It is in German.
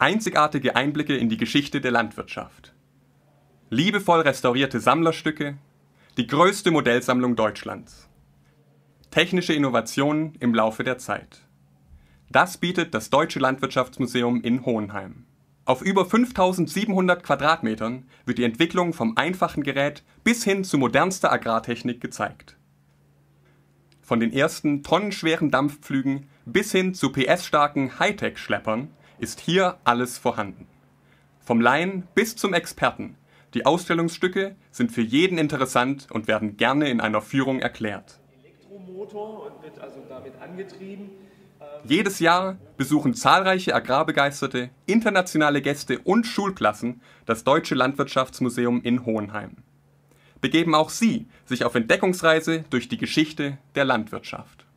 einzigartige Einblicke in die Geschichte der Landwirtschaft. Liebevoll restaurierte Sammlerstücke, die größte Modellsammlung Deutschlands. Technische Innovationen im Laufe der Zeit. Das bietet das Deutsche Landwirtschaftsmuseum in Hohenheim. Auf über 5700 Quadratmetern wird die Entwicklung vom einfachen Gerät bis hin zu modernster Agrartechnik gezeigt. Von den ersten tonnenschweren Dampfpflügen bis hin zu PS-starken Hightech-Schleppern ist hier alles vorhanden. Vom Laien bis zum Experten. Die Ausstellungsstücke sind für jeden interessant und werden gerne in einer Führung erklärt. Elektromotor und wird also damit angetrieben. Ähm, Jedes Jahr besuchen zahlreiche Agrarbegeisterte, internationale Gäste und Schulklassen das Deutsche Landwirtschaftsmuseum in Hohenheim. Begeben auch Sie sich auf Entdeckungsreise durch die Geschichte der Landwirtschaft.